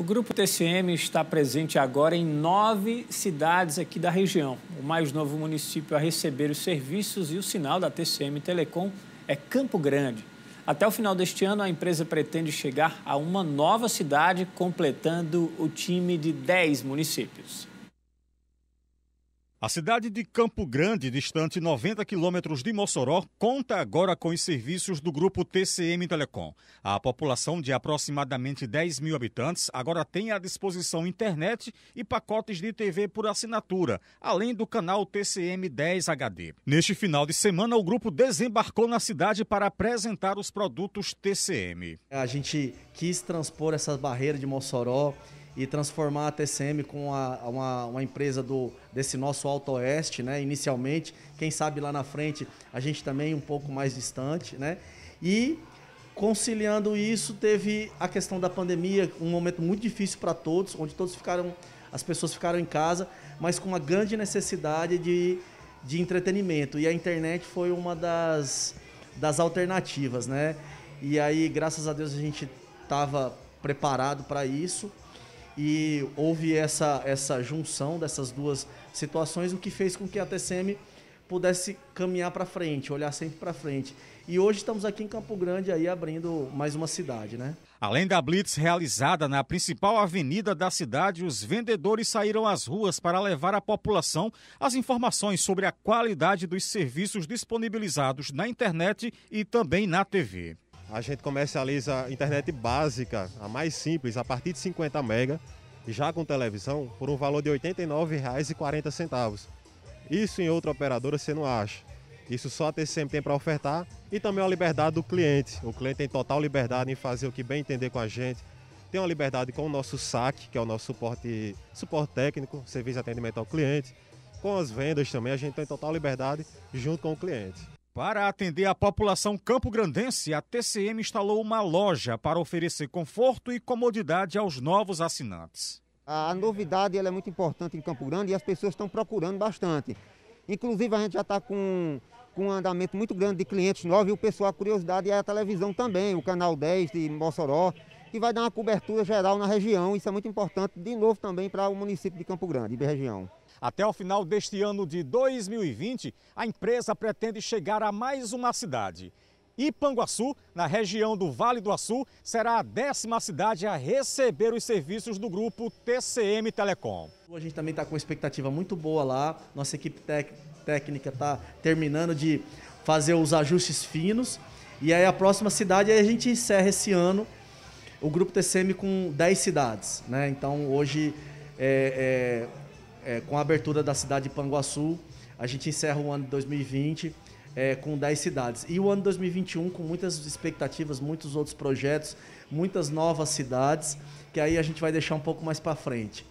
O Grupo TCM está presente agora em nove cidades aqui da região. O mais novo município a receber os serviços e o sinal da TCM Telecom é Campo Grande. Até o final deste ano, a empresa pretende chegar a uma nova cidade, completando o time de 10 municípios. A cidade de Campo Grande, distante 90 quilômetros de Mossoró, conta agora com os serviços do grupo TCM Telecom. A população de aproximadamente 10 mil habitantes agora tem à disposição internet e pacotes de TV por assinatura, além do canal TCM 10 HD. Neste final de semana, o grupo desembarcou na cidade para apresentar os produtos TCM. A gente quis transpor essas barreiras de Mossoró e transformar a TCM com a, uma, uma, empresa do, desse nosso Alto Oeste, né? Inicialmente, quem sabe lá na frente a gente também um pouco mais distante, né? E conciliando isso, teve a questão da pandemia, um momento muito difícil para todos, onde todos ficaram, as pessoas ficaram em casa, mas com uma grande necessidade de, de entretenimento. E a internet foi uma das, das alternativas, né? E aí, graças a Deus, a gente estava preparado para isso e houve essa, essa junção dessas duas situações, o que fez com que a TCM pudesse caminhar para frente, olhar sempre para frente. E hoje estamos aqui em Campo Grande aí abrindo mais uma cidade, né? Além da blitz realizada na principal avenida da cidade, os vendedores saíram às ruas para levar à população as informações sobre a qualidade dos serviços disponibilizados na internet e também na TV. A gente comercializa internet básica, a mais simples, a partir de 50 mega, já com televisão, por um valor de R$ 89,40. Isso em outra operadora você não acha. Isso só a TCM tem para ofertar e também a liberdade do cliente. O cliente tem total liberdade em fazer o que bem entender com a gente. Tem uma liberdade com o nosso SAC, que é o nosso suporte, suporte técnico, serviço de atendimento ao cliente. Com as vendas também, a gente tem total liberdade junto com o cliente. Para atender a população campograndense, a TCM instalou uma loja para oferecer conforto e comodidade aos novos assinantes. A novidade é muito importante em Campo Grande e as pessoas estão procurando bastante. Inclusive, a gente já está com, com um andamento muito grande de clientes novos e o pessoal, a curiosidade é a televisão também, o Canal 10 de Mossoró que vai dar uma cobertura geral na região. Isso é muito importante, de novo, também para o município de Campo Grande e região. Até o final deste ano de 2020, a empresa pretende chegar a mais uma cidade. Ipanguaçu, na região do Vale do Açu, será a décima cidade a receber os serviços do grupo TCM Telecom. A gente também está com uma expectativa muito boa lá. Nossa equipe técnica está terminando de fazer os ajustes finos. E aí a próxima cidade a gente encerra esse ano o Grupo TCM com 10 cidades. Né? Então, hoje, é, é, é, com a abertura da cidade de Panguaçu, a gente encerra o ano de 2020 é, com 10 cidades. E o ano de 2021 com muitas expectativas, muitos outros projetos, muitas novas cidades, que aí a gente vai deixar um pouco mais para frente.